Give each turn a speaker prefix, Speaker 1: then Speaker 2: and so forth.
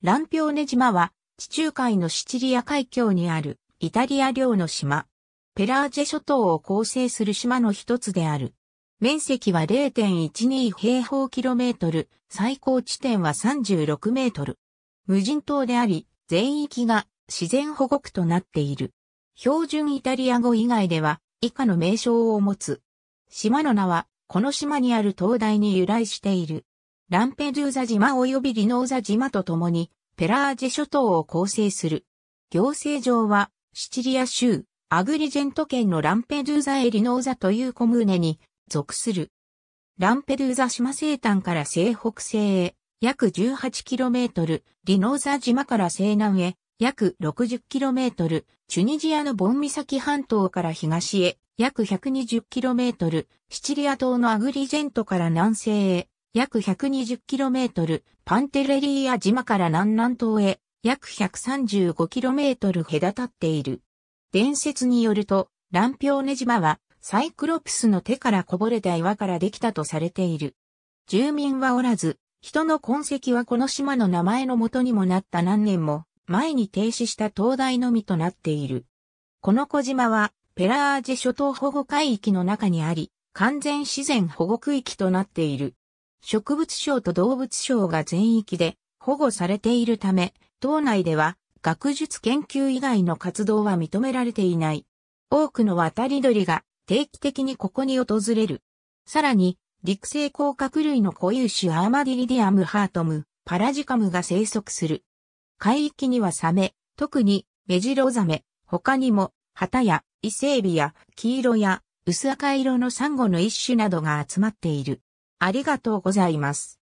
Speaker 1: ランピョーネ島は地中海のシチリア海峡にあるイタリア領の島。ペラージェ諸島を構成する島の一つである。面積は0.12平方キロメートル、最高地点は36メートル。無人島であり、全域が自然保護区となっている。標準イタリア語以外では以下の名称を持つ。島の名は、この島にある灯台に由来している。ランペドゥーザ島及びリノーザ島と共に、ペラージ諸島を構成する。行政上は、シチリア州、アグリジェント県のランペドゥーザエリノーザというコムーネに属する。ランペドゥーザ島西端から西北西へ約 18km、リノーザ島から西南へ約 60km、チュニジアのボン岬半島から東へ約 120km、シチリア島のアグリジェントから南西へ約 120km、パンテレリーア島から南南東へ約 135km 隔たっている。伝説によると、ランピョーネ島はサイクロプスの手からこぼれた岩からできたとされている。住民はおらず、人の痕跡はこの島の名前のもとにもなった何年も前に停止した灯台のみとなっている。この小島はペラージ諸島保護海域の中にあり、完全自然保護区域となっている。植物省と動物省が全域で保護されているため、島内では学術研究以外の活動は認められていない。多くの渡り鳥が定期的にここに訪れる。さらに、陸生甲殻類の固有種アーマディリディアムハートム、パラジカムが生息する。海域にはサメ、特にメジロザメ、他にも、ハタやイセエビや黄色や薄赤色のサンゴの一種などが集まっている。ありがとうございます。